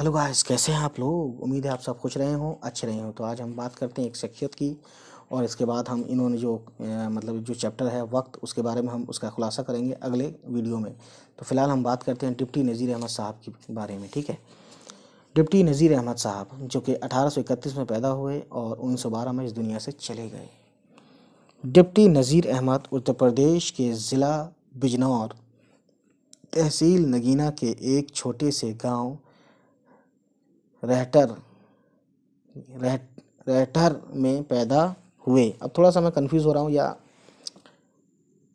hello guys कैसे हैं आप लोग उम्मीद है आप सब खुश रहे हों अच्छे रहे हों तो आज हम बात करते हैं एक शख्सियत की और इसके बाद हम इन्होंने जो ए, मतलब जो चैप्टर है वक्त उसके बारे में हम उसका खुलासा करेंगे अगले वीडियो में तो फ़िलहाल हम बात करते हैं डिप्टी नज़ीर अहमद साहब के बारे में ठीक है डिप्टी नज़ीर अहमद साहब जो कि अठारह में पैदा हुए और उन्नीस में इस दुनिया से चले गए डिप्टी नज़ीर अहमद उत्तर प्रदेश के ज़िला बिजनौर तहसील नगीना के एक छोटे से गाँव रहटर रह रहटर में पैदा हुए अब थोड़ा सा मैं कंफ्यूज हो रहा हूँ या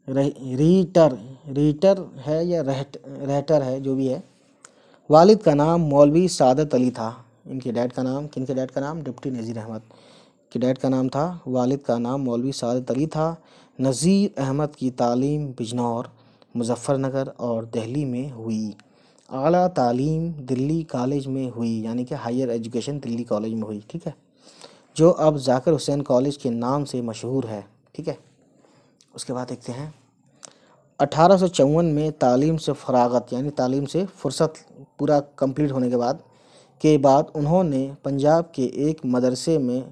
रीटर रीटर है या रहट रहटर है जो भी है वालिद का नाम मौलवी सादत अली था इनके डैड का नाम किन के डैड का नाम डिप्टी नज़ीर अहमद के डैड का नाम था वालिद का नाम मौलवी सादत अली था नज़ीर अहमद की तालीम बिजनौर मुजफ्फरनगर और दिल्ली में हुई अली तालीम दिल्ली कॉलेज में हुई यानी कि हायर एजुकेशन दिल्ली कॉलेज में हुई ठीक है जो अब जाकर हुसैन कॉलेज के नाम से मशहूर है ठीक है उसके बाद देखते हैं अठारह में तालीम से फरागत यानी तालीम से फुर्सत पूरा कंप्लीट होने के बाद के बाद उन्होंने पंजाब के एक मदरसे में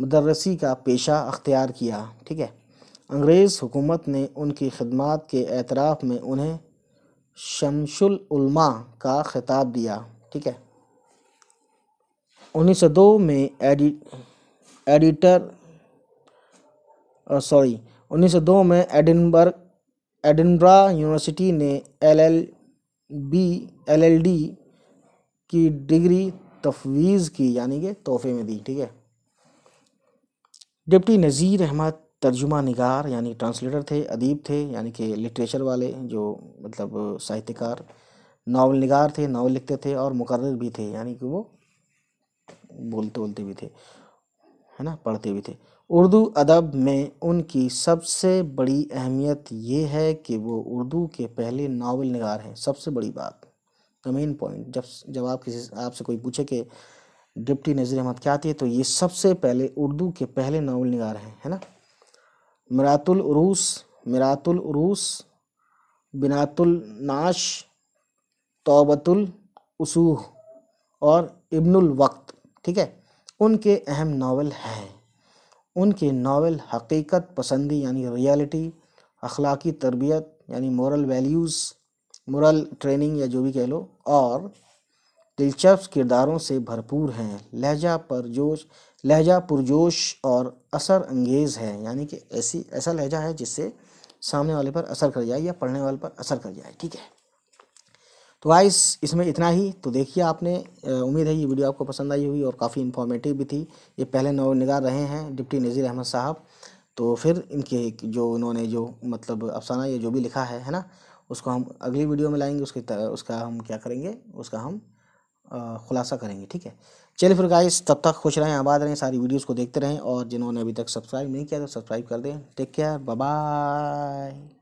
मदरसी का पेशा अख्तियार किया ठीक है अंग्रेज़ हुकूमत ने उनकी खदमात के एतराफ़ में उन्हें शमशुल उल्मा का खिताब दिया ठीक है उन्नीस सौ दो में एडि एडिटर सॉरी 1902 में एडिनबर्ग एडिनब्रा यूनिवर्सिटी ने L L B L L D की डिग्री तफवीज़ की यानी कि तोहफे में दी ठीक है डिप्टी नज़ीर अहमद तर्जुमा निगार यानी ट्रांसलेटर थे अदीब थे यानी कि लिटरेचर वाले जो मतलब साहित्यकार नावल निगार थे नावल लिखते थे और मुकर भी थे यानी कि वो बोलते बोलते भी थे है ना पढ़ते भी थे उर्दू अदब में उनकी सबसे बड़ी अहमियत ये है कि वो उर्दू के पहले नावल निगार हैं सबसे बड़ी बात द मेन पॉइंट जब जब आप किसी आपसे कोई पूछे कि डिप्टी नज़ीर अहमद क्या थे तो ये सबसे पहले उर्दू के पहले नावल निगार हैं है ना मिरातुल उरूस मिरातुल उरूस बिनातुल नाश तौबतुल उसूह और इब्नुल वक्त ठीक है उनके अहम नावल हैं उनके नावल हकीकत पसंदी यानी रियलिटी अखलाकी तरबियत यानी मॉरल वैल्यूज़ मॉरल ट्रेनिंग या जो भी कह लो और दिलचस्प किरदारों से भरपूर हैं लहजा परजोश लहजा पुरजोश और असर अंगेज़ है यानी कि ऐसी ऐसा लहजा है जिससे सामने वाले पर असर कर जाए या पढ़ने वाले पर असर कर जाए ठीक है तो आइस इसमें इतना ही तो देखिए आपने उम्मीद है ये वीडियो आपको पसंद आई होगी और काफ़ी इन्फॉर्मेटिव भी थी ये पहले निगार रहे हैं डिप्टी नज़ीर अहमद साहब तो फिर इनके जो इन्होंने जो मतलब अफसाना ये जो भी लिखा है है ना उसको हम अगली वीडियो में लाएंगे उसके उसका हम क्या करेंगे उसका हम खुलासा करेंगे ठीक है चलिए फिर गाइस तब तक खुश रहें आबाद रहें सारी वीडियोस को देखते रहें और जिन्होंने अभी तक सब्सक्राइब नहीं किया तो सब्सक्राइब कर दें टेक केयर बाय